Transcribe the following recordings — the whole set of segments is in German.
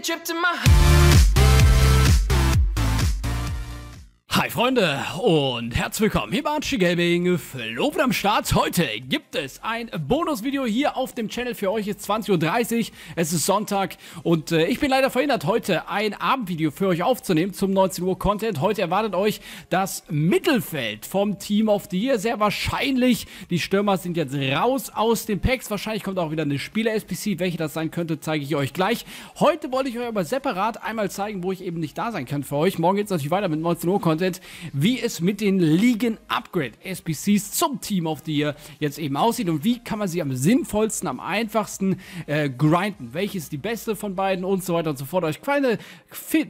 take a trip to my Hi Freunde und herzlich willkommen hier bei Archie Gaming, Flobit am Start. Heute gibt es ein Bonusvideo hier auf dem Channel für euch, es ist 20.30 Uhr, es ist Sonntag und äh, ich bin leider verhindert, heute ein Abendvideo für euch aufzunehmen zum 19 Uhr Content. Heute erwartet euch das Mittelfeld vom Team of the Year, sehr wahrscheinlich. Die Stürmer sind jetzt raus aus den Packs, wahrscheinlich kommt auch wieder eine Spieler-SPC, welche das sein könnte, zeige ich euch gleich. Heute wollte ich euch aber separat einmal zeigen, wo ich eben nicht da sein kann für euch. Morgen geht es natürlich weiter mit 19 Uhr Content erklärt, wie es mit den Ligen-Upgrade-SBCs zum Team of the Year jetzt eben aussieht und wie kann man sie am sinnvollsten, am einfachsten äh, grinden. Welches ist die beste von beiden und so weiter und so fort. Euch kleine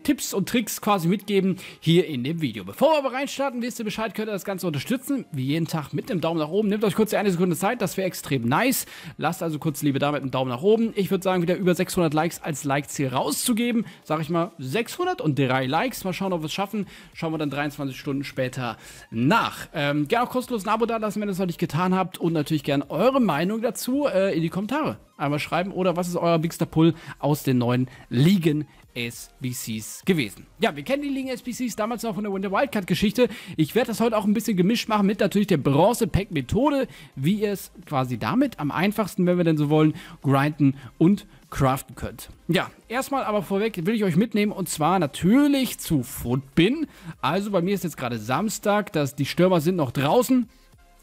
Tipps und Tricks quasi mitgeben hier in dem Video. Bevor wir aber reinstarten, wisst ihr Bescheid, könnt ihr das Ganze unterstützen, wie jeden Tag mit einem Daumen nach oben. Nehmt euch kurz eine Sekunde Zeit, das wäre extrem nice. Lasst also kurz Liebe damit einen Daumen nach oben. Ich würde sagen, wieder über 600 Likes als Like-Ziel rauszugeben. Sag ich mal 603 Likes. Mal schauen, ob wir es schaffen. Schauen wir dann 23 24 Stunden später nach. Ähm, gerne auch kostenlos ein Abo da lassen, wenn ihr das noch nicht getan habt und natürlich gerne eure Meinung dazu äh, in die Kommentare einmal schreiben. Oder was ist euer Bigster Pull aus den neuen Ligen SBCs gewesen. Ja, wir kennen die Ligen SBCs damals noch von der Winter Wildcard Geschichte. Ich werde das heute auch ein bisschen gemischt machen mit natürlich der Bronze Pack Methode, wie ihr es quasi damit am einfachsten, wenn wir denn so wollen, grinden und craften könnt. Ja, erstmal aber vorweg will ich euch mitnehmen und zwar natürlich zu Footbin. Also bei mir ist jetzt gerade Samstag, dass die Stürmer sind noch draußen.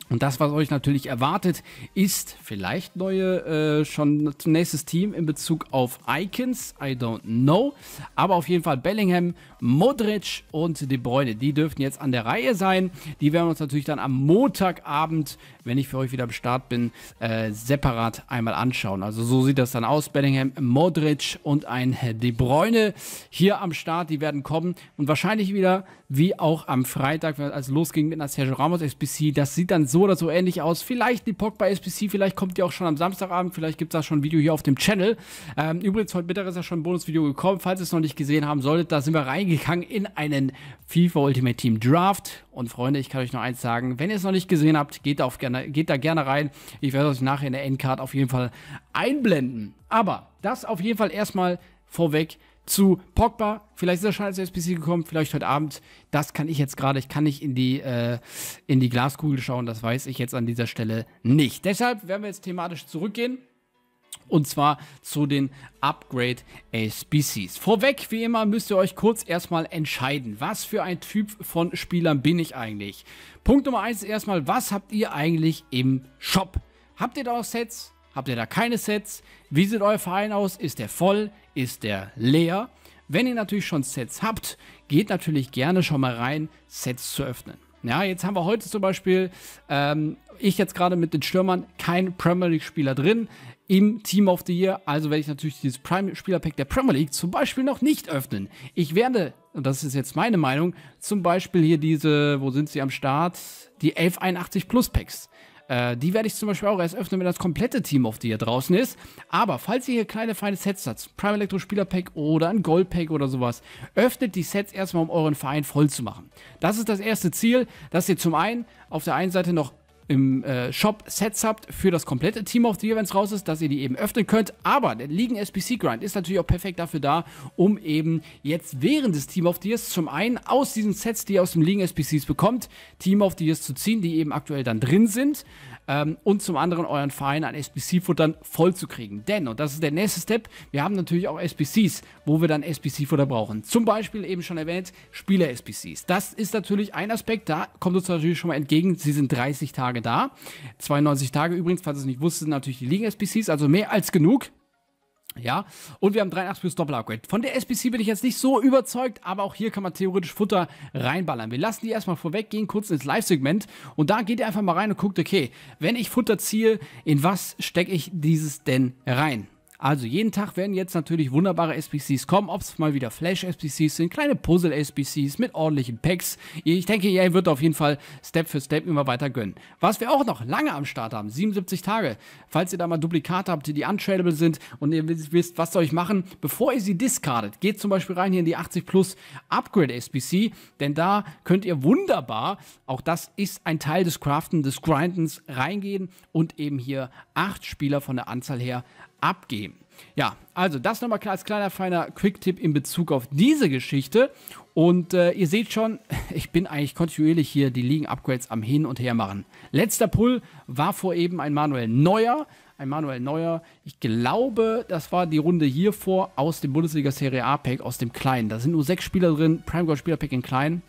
Und das, was euch natürlich erwartet, ist vielleicht neue, äh, schon nächstes Team in Bezug auf Icons, I don't know. Aber auf jeden Fall Bellingham, Modric und De Bruyne, die dürften jetzt an der Reihe sein. Die werden wir uns natürlich dann am Montagabend, wenn ich für euch wieder am Start bin, äh, separat einmal anschauen. Also so sieht das dann aus. Bellingham, Modric und ein De Bruyne hier am Start, die werden kommen. Und wahrscheinlich wieder, wie auch am Freitag, als es losging mit einer Sergio Ramos SBC, das sieht dann so oder so ähnlich aus. Vielleicht die bei SPC, vielleicht kommt die auch schon am Samstagabend, vielleicht gibt es da schon ein Video hier auf dem Channel. Ähm, übrigens, heute Mittag ist ja schon ein Bonusvideo gekommen. Falls ihr es noch nicht gesehen haben solltet, da sind wir reingegangen in einen FIFA Ultimate Team Draft. Und Freunde, ich kann euch noch eins sagen, wenn ihr es noch nicht gesehen habt, geht, auf gerne, geht da gerne rein. Ich werde euch nachher in der Endcard auf jeden Fall einblenden. Aber das auf jeden Fall erstmal vorweg zu Pogba. Vielleicht ist er schon als SPC gekommen, vielleicht heute Abend. Das kann ich jetzt gerade, ich kann nicht in die, äh, in die Glaskugel schauen, das weiß ich jetzt an dieser Stelle nicht. Deshalb werden wir jetzt thematisch zurückgehen. Und zwar zu den Upgrade SBCs. Vorweg, wie immer, müsst ihr euch kurz erstmal entscheiden, was für ein Typ von Spielern bin ich eigentlich. Punkt Nummer 1 ist erstmal, was habt ihr eigentlich im Shop? Habt ihr da auch Sets? Habt ihr da keine Sets? Wie sieht euer Verein aus? Ist der voll? Ist der leer? Wenn ihr natürlich schon Sets habt, geht natürlich gerne schon mal rein, Sets zu öffnen. Ja, jetzt haben wir heute zum Beispiel, ähm, ich jetzt gerade mit den Stürmern, kein Premier League-Spieler drin im Team of the Year. Also werde ich natürlich dieses Prime-Spieler-Pack der Premier League zum Beispiel noch nicht öffnen. Ich werde, und das ist jetzt meine Meinung, zum Beispiel hier diese, wo sind sie am Start? Die 1181 Plus Packs äh, die werde ich zum Beispiel auch erst öffnen, wenn das komplette Team auf die hier draußen ist. Aber falls ihr hier kleine, feine Sets habt, Prime Electro Spieler Pack oder ein Gold Pack oder sowas, öffnet die Sets erstmal, um euren Verein voll zu machen. Das ist das erste Ziel, dass ihr zum einen auf der einen Seite noch im äh, Shop Sets habt für das komplette Team of the Year, wenn raus ist, dass ihr die eben öffnen könnt. Aber der Ligen SPC Grind ist natürlich auch perfekt dafür da, um eben jetzt während des Team of the Years zum einen aus diesen Sets, die ihr aus dem Ligen SPCs bekommt, Team of the Years zu ziehen, die eben aktuell dann drin sind ähm, und zum anderen euren Verein an SBC-Futtern vollzukriegen. Denn, und das ist der nächste Step, wir haben natürlich auch SBCs, wo wir dann SBC-Futter brauchen. Zum Beispiel eben schon erwähnt, Spieler-SBCs. Das ist natürlich ein Aspekt, da kommt uns natürlich schon mal entgegen, sie sind 30 Tage da. 92 Tage übrigens, falls ihr es nicht wusstet, sind natürlich die Ligen-SBCs, also mehr als genug. Ja, und wir haben 83 plus Doppel-Upgrade. Von der SPC bin ich jetzt nicht so überzeugt, aber auch hier kann man theoretisch Futter reinballern. Wir lassen die erstmal vorweg, gehen kurz ins Live-Segment und da geht ihr einfach mal rein und guckt, okay, wenn ich Futter ziehe, in was stecke ich dieses denn rein? Also jeden Tag werden jetzt natürlich wunderbare SBCs kommen, ob es mal wieder Flash-SBCs sind, kleine Puzzle-SBCs mit ordentlichen Packs. Ich denke, ihr wird auf jeden Fall Step für Step immer weiter gönnen. Was wir auch noch lange am Start haben, 77 Tage. Falls ihr da mal Duplikate habt, die untradable sind und ihr wisst, was soll ich machen, bevor ihr sie discardet, geht zum Beispiel rein hier in die 80 Plus Upgrade SBC, denn da könnt ihr wunderbar, auch das ist ein Teil des Craften, des Grindens, reingehen und eben hier acht Spieler von der Anzahl her abgeben. Ja, also das nochmal als kleiner feiner Quick-Tipp in Bezug auf diese Geschichte. Und äh, ihr seht schon, ich bin eigentlich kontinuierlich hier die Ligen-Upgrades am Hin und Her machen. Letzter Pull war vor eben ein Manuel Neuer. Ein Manuel Neuer, ich glaube, das war die Runde hier vor aus dem Bundesliga Serie A Pack, aus dem Kleinen. Da sind nur sechs Spieler drin, Prime Gold Spieler Pack in Kleinen.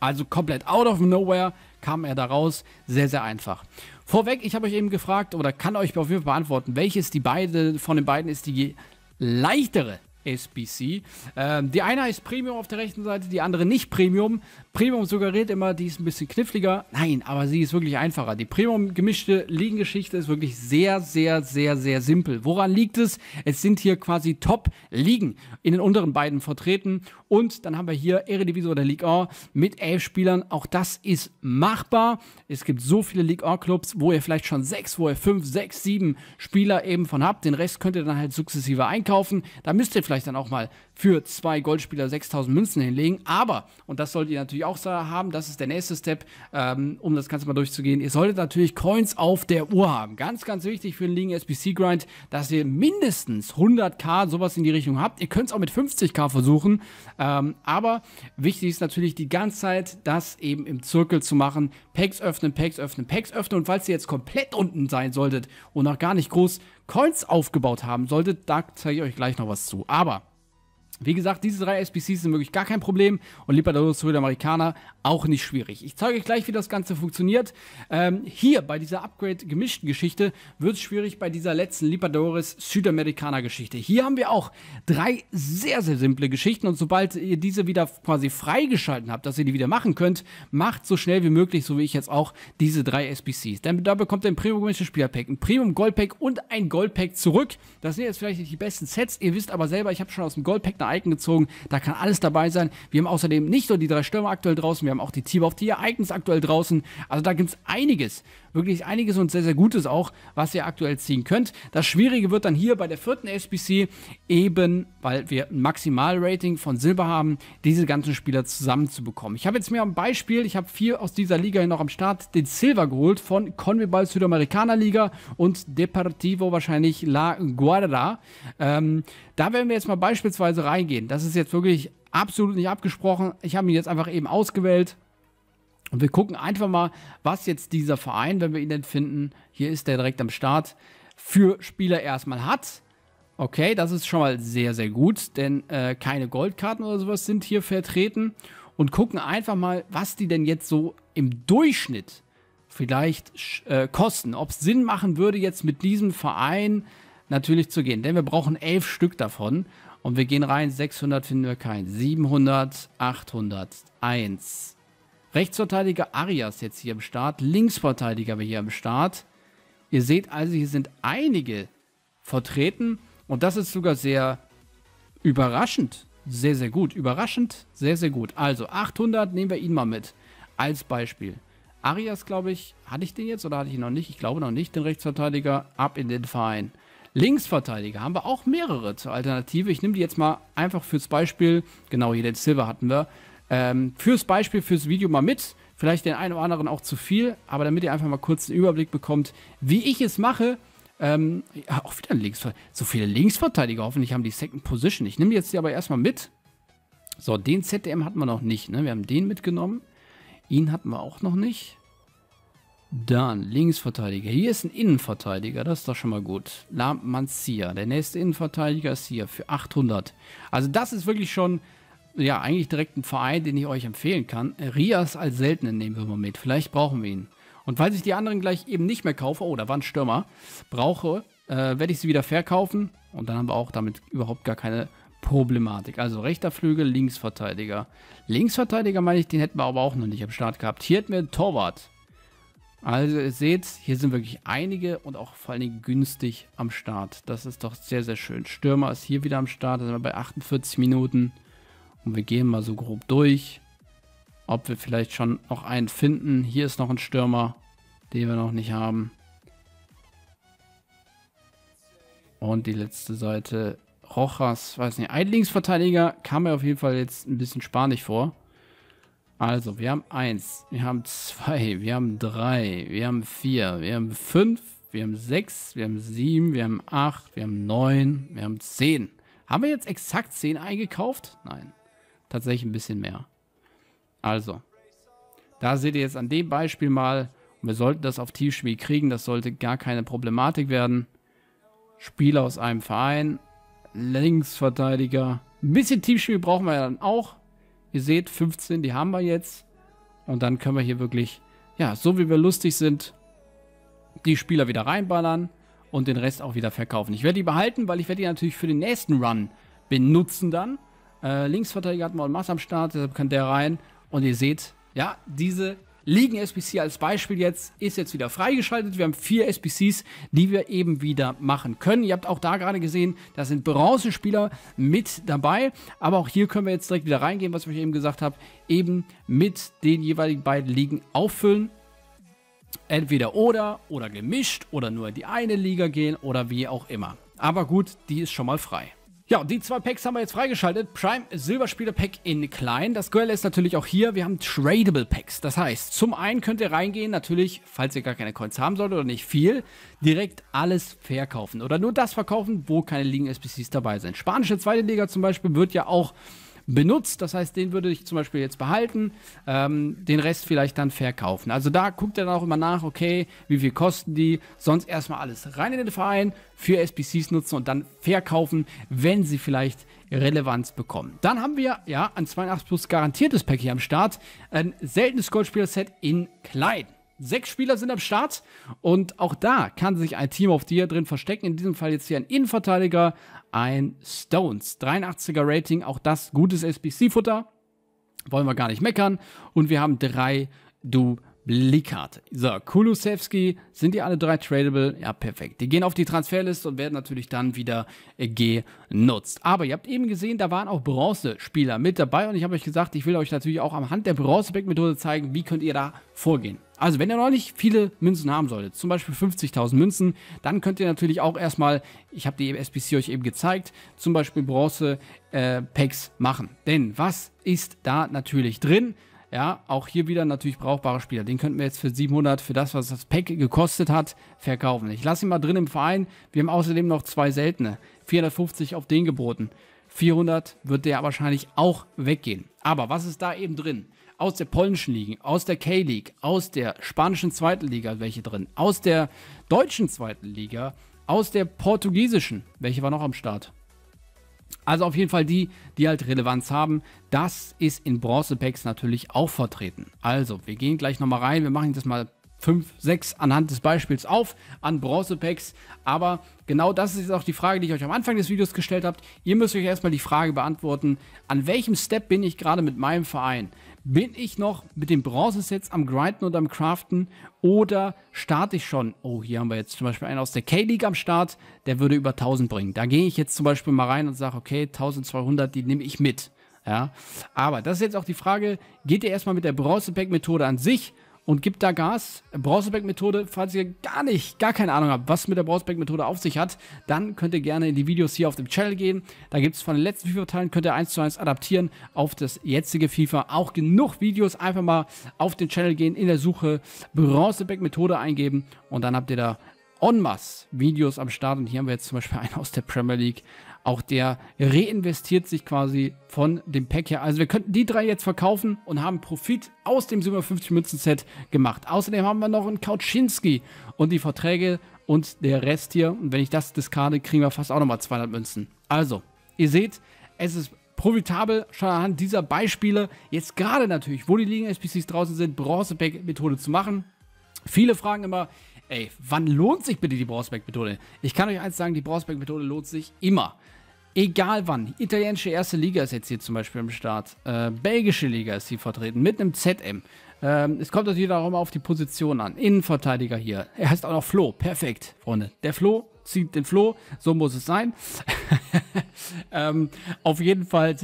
Also komplett out of nowhere kam er da raus. Sehr, sehr einfach. Vorweg, ich habe euch eben gefragt oder kann euch auf jeden Fall beantworten, welches die beide von den beiden ist die leichtere SBC. Ähm, die eine heißt Premium auf der rechten Seite, die andere nicht Premium. Premium suggeriert immer, die ist ein bisschen kniffliger. Nein, aber sie ist wirklich einfacher. Die Premium gemischte Ligengeschichte ist wirklich sehr, sehr, sehr, sehr simpel. Woran liegt es? Es sind hier quasi Top-Ligen in den unteren beiden vertreten. Und dann haben wir hier Eredivisor der Ligue 1 mit elf Spielern. Auch das ist machbar. Es gibt so viele Ligue 1 Clubs, wo ihr vielleicht schon sechs, wo ihr fünf, sechs, sieben Spieler eben von habt. Den Rest könnt ihr dann halt sukzessive einkaufen. Da müsst ihr vielleicht dann auch mal für zwei Goldspieler 6000 Münzen hinlegen. Aber, und das solltet ihr natürlich auch haben, das ist der nächste Step, ähm, um das Ganze mal durchzugehen. Ihr solltet natürlich Coins auf der Uhr haben. Ganz, ganz wichtig für den Ligen SBC Grind, dass ihr mindestens 100k, sowas in die Richtung habt. Ihr könnt es auch mit 50k versuchen. Ähm, aber wichtig ist natürlich die ganze Zeit, das eben im Zirkel zu machen. Packs öffnen, Packs öffnen, Packs öffnen. Und falls ihr jetzt komplett unten sein solltet und noch gar nicht groß Coins aufgebaut haben solltet, da zeige ich euch gleich noch was zu. Aber wie gesagt, diese drei SBCs sind wirklich gar kein Problem und Libertadores Südamericana auch nicht schwierig. Ich zeige euch gleich, wie das Ganze funktioniert. Ähm, hier bei dieser Upgrade-gemischten Geschichte wird es schwierig bei dieser letzten Libertadores Südamericana Geschichte. Hier haben wir auch drei sehr, sehr simple Geschichten und sobald ihr diese wieder quasi freigeschalten habt, dass ihr die wieder machen könnt, macht so schnell wie möglich, so wie ich jetzt auch, diese drei SBCs. Denn da bekommt ihr ein premium gemischtes Spielerpack, ein Premium-Goldpack und ein Goldpack zurück. Das sind jetzt vielleicht nicht die besten Sets, ihr wisst aber selber, ich habe schon aus dem Goldpack eine Icon gezogen. Da kann alles dabei sein. Wir haben außerdem nicht nur die drei Stürmer aktuell draußen, wir haben auch die Team of die Icons aktuell draußen. Also da gibt es einiges, wirklich einiges und sehr, sehr Gutes auch, was ihr aktuell ziehen könnt. Das Schwierige wird dann hier bei der vierten SBC eben, weil wir ein Maximalrating von Silber haben, diese ganzen Spieler zusammenzubekommen. Ich habe jetzt mir ein Beispiel, ich habe vier aus dieser Liga hier noch am Start, den Silver geholt von Conmebol Südamerikaner Liga und Deportivo wahrscheinlich La Guarda. Ähm, da werden wir jetzt mal beispielsweise reingehen. Das ist jetzt wirklich absolut nicht abgesprochen. Ich habe ihn jetzt einfach eben ausgewählt. Und wir gucken einfach mal, was jetzt dieser Verein, wenn wir ihn denn finden, hier ist der direkt am Start, für Spieler erstmal hat. Okay, das ist schon mal sehr, sehr gut, denn äh, keine Goldkarten oder sowas sind hier vertreten. Und gucken einfach mal, was die denn jetzt so im Durchschnitt vielleicht äh, kosten. Ob es Sinn machen würde, jetzt mit diesem Verein natürlich zu gehen. Denn wir brauchen elf Stück davon. Und wir gehen rein, 600 finden wir keinen. 700, 800, 1, Rechtsverteidiger Arias jetzt hier im Start. Linksverteidiger wir hier im Start. Ihr seht also, hier sind einige vertreten. Und das ist sogar sehr überraschend. Sehr, sehr gut. Überraschend, sehr, sehr gut. Also 800 nehmen wir ihn mal mit. Als Beispiel. Arias, glaube ich, hatte ich den jetzt oder hatte ich ihn noch nicht? Ich glaube noch nicht, den Rechtsverteidiger. Ab in den Verein. Linksverteidiger haben wir auch mehrere zur Alternative. Ich nehme die jetzt mal einfach fürs Beispiel. Genau, hier den Silver hatten wir ähm, fürs Beispiel, fürs Video mal mit. Vielleicht den einen oder anderen auch zu viel, aber damit ihr einfach mal kurz einen Überblick bekommt, wie ich es mache. Ähm, auch wieder ein Linksverteidiger. So viele Linksverteidiger, hoffentlich haben die Second Position. Ich nehme jetzt die aber erstmal mit. So, den ZDM hatten wir noch nicht. Ne? Wir haben den mitgenommen. Ihn hatten wir auch noch nicht. Dann Linksverteidiger. Hier ist ein Innenverteidiger. Das ist doch schon mal gut. Lamanzia. Der nächste Innenverteidiger ist hier für 800. Also das ist wirklich schon ja, eigentlich direkt einen Verein, den ich euch empfehlen kann. Rias als Seltenen nehmen wir mal mit. Vielleicht brauchen wir ihn. Und falls ich die anderen gleich eben nicht mehr kaufe, oh, da war Stürmer, brauche, äh, werde ich sie wieder verkaufen. Und dann haben wir auch damit überhaupt gar keine Problematik. Also rechter Flügel, Linksverteidiger. Linksverteidiger meine ich, den hätten wir aber auch noch nicht am Start gehabt. Hier hätten wir einen Torwart. Also ihr seht, hier sind wirklich einige und auch vor allen Dingen günstig am Start. Das ist doch sehr, sehr schön. Stürmer ist hier wieder am Start, da sind wir bei 48 Minuten. Und wir gehen mal so grob durch, ob wir vielleicht schon noch einen finden. Hier ist noch ein Stürmer, den wir noch nicht haben. Und die letzte Seite, Rojas, weiß nicht, Eidlingsverteidiger, kam mir auf jeden Fall jetzt ein bisschen spanisch vor. Also, wir haben eins, wir haben zwei, wir haben drei, wir haben vier, wir haben fünf, wir haben sechs, wir haben sieben, wir haben acht, wir haben neun, wir haben zehn. Haben wir jetzt exakt zehn eingekauft? Nein tatsächlich ein bisschen mehr. Also, da seht ihr jetzt an dem Beispiel mal, wir sollten das auf Tiefspiel kriegen, das sollte gar keine Problematik werden. Spieler aus einem Verein, Linksverteidiger. Ein bisschen Tiefspiel brauchen wir ja dann auch. Ihr seht, 15, die haben wir jetzt. Und dann können wir hier wirklich, ja, so wie wir lustig sind, die Spieler wieder reinballern und den Rest auch wieder verkaufen. Ich werde die behalten, weil ich werde die natürlich für den nächsten Run benutzen dann. Äh, Linksverteidiger hat Maul Mass am Start, deshalb kann der rein. Und ihr seht, ja, diese Ligen-SBC als Beispiel jetzt ist jetzt wieder freigeschaltet. Wir haben vier SBCs, die wir eben wieder machen können. Ihr habt auch da gerade gesehen, da sind bronze mit dabei. Aber auch hier können wir jetzt direkt wieder reingehen, was ich euch eben gesagt habe. Eben mit den jeweiligen beiden Ligen auffüllen. Entweder oder oder gemischt oder nur in die eine Liga gehen oder wie auch immer. Aber gut, die ist schon mal frei. Ja, und die zwei Packs haben wir jetzt freigeschaltet. Prime Silberspieler Pack in klein. Das Girl ist natürlich auch hier. Wir haben Tradable Packs. Das heißt, zum einen könnt ihr reingehen, natürlich, falls ihr gar keine Coins haben solltet oder nicht viel, direkt alles verkaufen. Oder nur das verkaufen, wo keine liegen SBCs dabei sind. Spanische zweite Liga zum Beispiel wird ja auch benutzt. Das heißt, den würde ich zum Beispiel jetzt behalten, ähm, den Rest vielleicht dann verkaufen. Also da guckt er dann auch immer nach, okay, wie viel kosten die? Sonst erstmal alles rein in den Verein, für SBCs nutzen und dann verkaufen, wenn sie vielleicht Relevanz bekommen. Dann haben wir ja ein 82 Plus garantiertes Pack hier am Start. Ein seltenes Goldspieler-Set in Klein. Sechs Spieler sind am Start und auch da kann sich ein Team auf dir drin verstecken. In diesem Fall jetzt hier ein Innenverteidiger, ein Stones. 83er Rating, auch das gutes SBC-Futter. Wollen wir gar nicht meckern. Und wir haben drei Du Blickhardt. So, Kulusewski, sind die alle drei tradable? Ja, perfekt. Die gehen auf die Transferliste und werden natürlich dann wieder äh, genutzt. Aber ihr habt eben gesehen, da waren auch Bronze-Spieler mit dabei und ich habe euch gesagt, ich will euch natürlich auch am Hand der Bronzeback-Methode zeigen, wie könnt ihr da vorgehen. Also wenn ihr noch nicht viele Münzen haben solltet, zum Beispiel 50.000 Münzen, dann könnt ihr natürlich auch erstmal, ich habe die e SPC euch eben gezeigt, zum Beispiel Bronze-Packs äh, machen. Denn was ist da natürlich drin? Ja, auch hier wieder natürlich brauchbare Spieler. Den könnten wir jetzt für 700, für das, was das Pack gekostet hat, verkaufen. Ich lasse ihn mal drin im Verein. Wir haben außerdem noch zwei seltene. 450 auf den geboten. 400 wird der wahrscheinlich auch weggehen. Aber was ist da eben drin? Aus der polnischen Liga, aus der K-League, aus der spanischen zweiten Liga, welche drin? Aus der deutschen zweiten Liga, aus der portugiesischen, welche war noch am Start? Also auf jeden Fall die, die halt Relevanz haben. Das ist in Bronze-Packs natürlich auch vertreten. Also, wir gehen gleich nochmal rein. Wir machen das mal 5, 6 anhand des Beispiels auf an Bronze-Packs. Aber genau das ist jetzt auch die Frage, die ich euch am Anfang des Videos gestellt habe. Ihr müsst euch erstmal die Frage beantworten, an welchem Step bin ich gerade mit meinem Verein? Bin ich noch mit den Bronzesets am Grinden und am Craften oder starte ich schon? Oh, hier haben wir jetzt zum Beispiel einen aus der K-League am Start, der würde über 1000 bringen. Da gehe ich jetzt zum Beispiel mal rein und sage, okay, 1200, die nehme ich mit. Ja, aber das ist jetzt auch die Frage, geht ihr erstmal mit der Bronze-Pack-Methode an sich und gibt da Gas. Brauseback-Methode, falls ihr gar nicht, gar keine Ahnung habt, was mit der Brauseback-Methode auf sich hat, dann könnt ihr gerne in die Videos hier auf dem Channel gehen. Da gibt es von den letzten FIFA-Teilen, könnt ihr eins zu eins adaptieren auf das jetzige FIFA. Auch genug Videos, einfach mal auf den Channel gehen, in der Suche Brauseback-Methode eingeben und dann habt ihr da en masse Videos am Start. Und hier haben wir jetzt zum Beispiel einen aus der Premier League, auch der reinvestiert sich quasi von dem Pack her. Also wir könnten die drei jetzt verkaufen und haben Profit aus dem 750 Münzen Set gemacht. Außerdem haben wir noch einen Kautschinski und die Verträge und der Rest hier. Und wenn ich das diskarde, kriegen wir fast auch nochmal 200 Münzen. Also, ihr seht, es ist profitabel schon anhand dieser Beispiele. Jetzt gerade natürlich, wo die liegen SPCs draußen sind, bronze pack methode zu machen. Viele fragen immer, Ey, wann lohnt sich bitte die Brausberg-Methode? Ich kann euch eins sagen, die Brausberg-Methode lohnt sich immer. Egal wann. Italienische erste Liga ist jetzt hier zum Beispiel im Start. Äh, belgische Liga ist hier vertreten mit einem ZM. Ähm, es kommt natürlich darum auf die Position an. Innenverteidiger hier. Er heißt auch noch Flo. Perfekt, Freunde. Der Flo zieht den Flo. So muss es sein. ähm, auf jeden Fall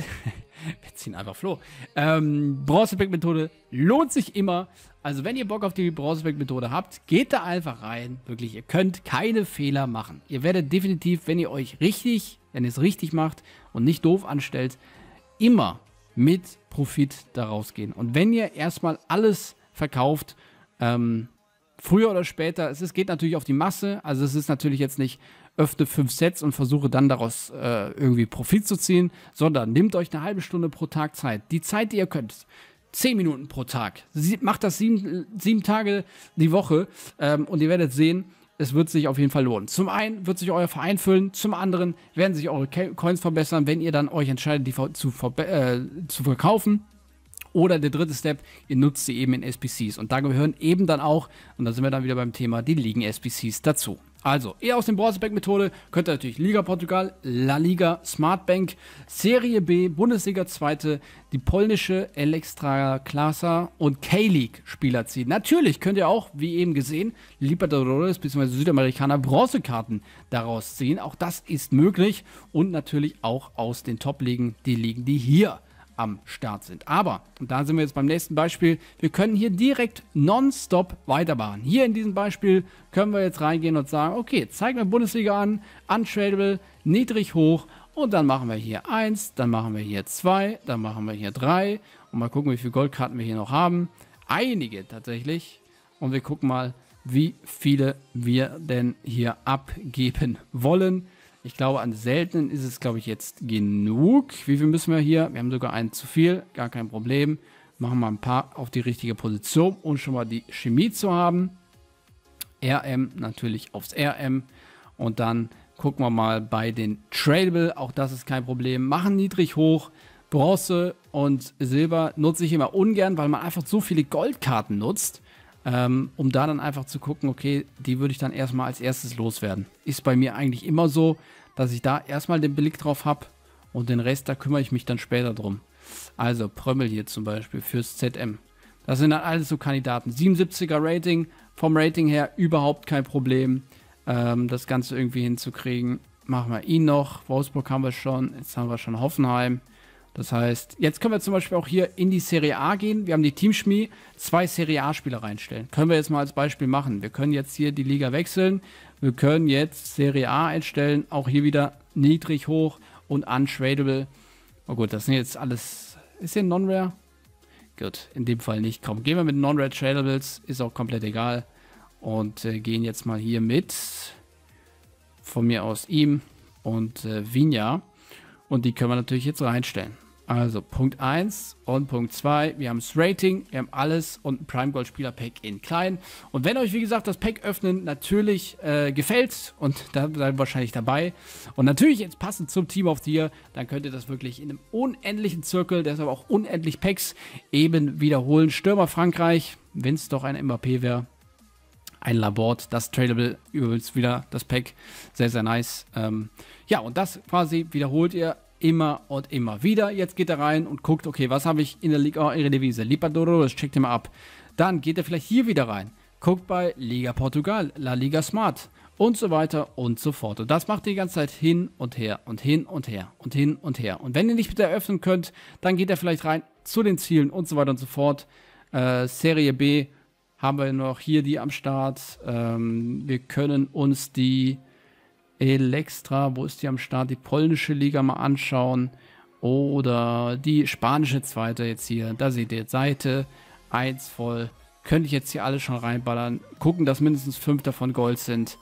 Wir ziehen einfach Flo. Ähm, Bronzeback-Methode lohnt sich immer. Also wenn ihr Bock auf die Bronzeback-Methode habt, geht da einfach rein. Wirklich, ihr könnt keine Fehler machen. Ihr werdet definitiv, wenn ihr euch richtig, wenn ihr es richtig macht und nicht doof anstellt, immer mit Profit daraus gehen. Und wenn ihr erstmal alles verkauft, ähm, früher oder später, es ist, geht natürlich auf die Masse, also es ist natürlich jetzt nicht öffne fünf Sets und versuche dann daraus äh, irgendwie Profit zu ziehen, sondern nehmt euch eine halbe Stunde pro Tag Zeit. Die Zeit, die ihr könnt. Zehn Minuten pro Tag. Sie, macht das sieben, sieben Tage die Woche ähm, und ihr werdet sehen, es wird sich auf jeden Fall lohnen. Zum einen wird sich euer Verein füllen, zum anderen werden sich eure Coins verbessern, wenn ihr dann euch entscheidet, die zu, äh, zu verkaufen. Oder der dritte Step, ihr nutzt sie eben in SPCs. Und da gehören eben dann auch, und da sind wir dann wieder beim Thema, die liegen SPCs dazu. Also, eher aus dem Bronzebank-Methode könnt ihr natürlich Liga Portugal, La Liga, Smartbank, Serie B, Bundesliga 2, die polnische Elektra Klasa und K-League-Spieler ziehen. Natürlich könnt ihr auch, wie eben gesehen, Libertadores bzw. Südamerikaner Bronzekarten daraus ziehen. Auch das ist möglich und natürlich auch aus den Top-Ligen, die Ligen, die hier am Start sind. Aber, und da sind wir jetzt beim nächsten Beispiel, wir können hier direkt nonstop weitermachen. Hier in diesem Beispiel können wir jetzt reingehen und sagen, okay, zeig mir Bundesliga an, untradable, niedrig, hoch und dann machen wir hier 1, dann machen wir hier 2, dann machen wir hier 3 und mal gucken, wie viele Goldkarten wir hier noch haben. Einige tatsächlich. Und wir gucken mal, wie viele wir denn hier abgeben wollen. Ich glaube, an seltenen ist es, glaube ich, jetzt genug. Wie viel müssen wir hier? Wir haben sogar einen zu viel, gar kein Problem. Machen wir ein paar auf die richtige Position, um schon mal die Chemie zu haben. RM natürlich aufs RM. Und dann gucken wir mal bei den Tradable. Auch das ist kein Problem. Machen niedrig hoch. Bronze und Silber nutze ich immer ungern, weil man einfach so viele Goldkarten nutzt ähm, um da dann einfach zu gucken, okay, die würde ich dann erstmal als erstes loswerden. Ist bei mir eigentlich immer so, dass ich da erstmal den Blick drauf habe und den Rest, da kümmere ich mich dann später drum. Also Prömmel hier zum Beispiel fürs ZM. Das sind dann alles so Kandidaten. 77er Rating, vom Rating her überhaupt kein Problem, ähm, das Ganze irgendwie hinzukriegen. Machen wir ihn noch. Wolfsburg haben wir schon. Jetzt haben wir schon Hoffenheim. Das heißt, jetzt können wir zum Beispiel auch hier in die Serie A gehen. Wir haben die Teamschmied, zwei Serie A-Spieler reinstellen. Können wir jetzt mal als Beispiel machen. Wir können jetzt hier die Liga wechseln. Wir können jetzt Serie A einstellen. Auch hier wieder niedrig, hoch und untradable. Oh gut, das sind jetzt alles. Ist hier ein Non-Rare? Gut, in dem Fall nicht. Komm, gehen wir mit Non-Rare Tradables. Ist auch komplett egal. Und äh, gehen jetzt mal hier mit. Von mir aus ihm und äh, Vinja. Und die können wir natürlich jetzt reinstellen. Also Punkt 1 und Punkt 2, wir haben das Rating, wir haben alles und ein Prime Gold Spieler Pack in klein. Und wenn euch, wie gesagt, das Pack öffnen natürlich äh, gefällt und da seid ihr wahrscheinlich dabei und natürlich jetzt passend zum Team of the Year, dann könnt ihr das wirklich in einem unendlichen Zirkel, der ist aber auch unendlich Packs, eben wiederholen. Stürmer Frankreich, wenn es doch ein MVP wäre, ein Labort, das Tradable, übrigens wieder das Pack, sehr, sehr nice. Ähm, ja, und das quasi wiederholt ihr immer und immer wieder. Jetzt geht er rein und guckt, okay, was habe ich in der Liga Ihre Eredivisie? Libertadores, checkt ihr mal ab. Dann geht er vielleicht hier wieder rein, guckt bei Liga Portugal, La Liga Smart und so weiter und so fort. Und das macht ihr die ganze Zeit hin und her und hin und her und hin und her. Und wenn ihr nicht mit eröffnen könnt, dann geht er vielleicht rein zu den Zielen und so weiter und so fort. Äh, Serie B haben wir noch hier die am Start. Ähm, wir können uns die Elektra, wo ist die am Start? Die polnische Liga mal anschauen. Oder die spanische zweite jetzt hier. Da seht ihr Seite 1 voll. Könnte ich jetzt hier alle schon reinballern. Gucken, dass mindestens fünf davon Gold sind.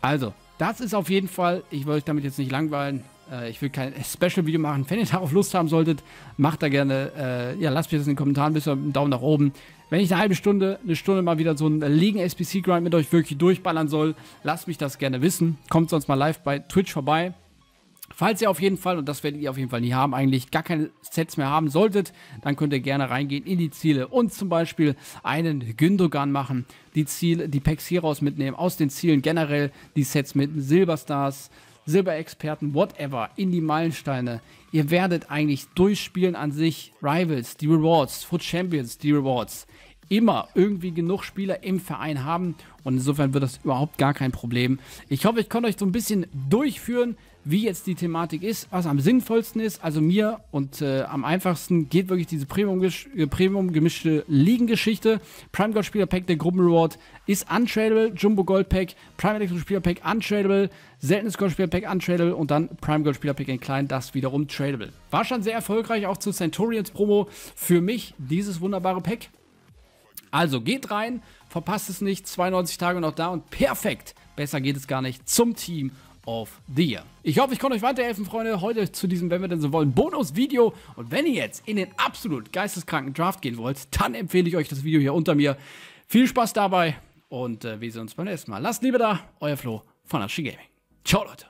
Also, das ist auf jeden Fall, ich will euch damit jetzt nicht langweilen, äh, ich will kein Special-Video machen. Wenn ihr darauf Lust haben solltet, macht da gerne, äh, ja, lasst mir das in den Kommentaren, bis einen Daumen nach oben. Wenn ich eine halbe Stunde, eine Stunde mal wieder so einen liegen SPC-Grind mit euch wirklich durchballern soll, lasst mich das gerne wissen. Kommt sonst mal live bei Twitch vorbei. Falls ihr auf jeden Fall, und das werdet ihr auf jeden Fall nie haben, eigentlich gar keine Sets mehr haben solltet, dann könnt ihr gerne reingehen in die Ziele und zum Beispiel einen Gündogan machen, die Ziele, die Packs hieraus mitnehmen, aus den Zielen generell die Sets mit Silberstars, Silberexperten, whatever, in die Meilensteine. Ihr werdet eigentlich durchspielen an sich Rivals, die Rewards, Foot Champions, die Rewards. Immer irgendwie genug Spieler im Verein haben und insofern wird das überhaupt gar kein Problem. Ich hoffe, ich konnte euch so ein bisschen durchführen, wie jetzt die Thematik ist, was am sinnvollsten ist. Also mir und äh, am einfachsten geht wirklich diese Premium-gemischte Premium äh, Ligen-Geschichte. Prime Gold Spieler Pack, der Gruppenreward ist untradable. Jumbo Gold Pack, Prime Elektro Spieler Pack untradable. Seltenes Gold Spieler Pack untradable und dann Prime Gold Spieler Pack in klein, das wiederum tradable. War schon sehr erfolgreich, auch zu Centurions Promo. Für mich dieses wunderbare Pack. Also geht rein, verpasst es nicht, 92 Tage noch da und perfekt. Besser geht es gar nicht zum Team of the Year. Ich hoffe, ich konnte euch weiterhelfen, Freunde, heute zu diesem, wenn wir denn so wollen, Bonus-Video. Und wenn ihr jetzt in den absolut geisteskranken Draft gehen wollt, dann empfehle ich euch das Video hier unter mir. Viel Spaß dabei und äh, wir sehen uns beim nächsten Mal. Lasst Liebe da, euer Flo von Archie Gaming. Ciao, Leute.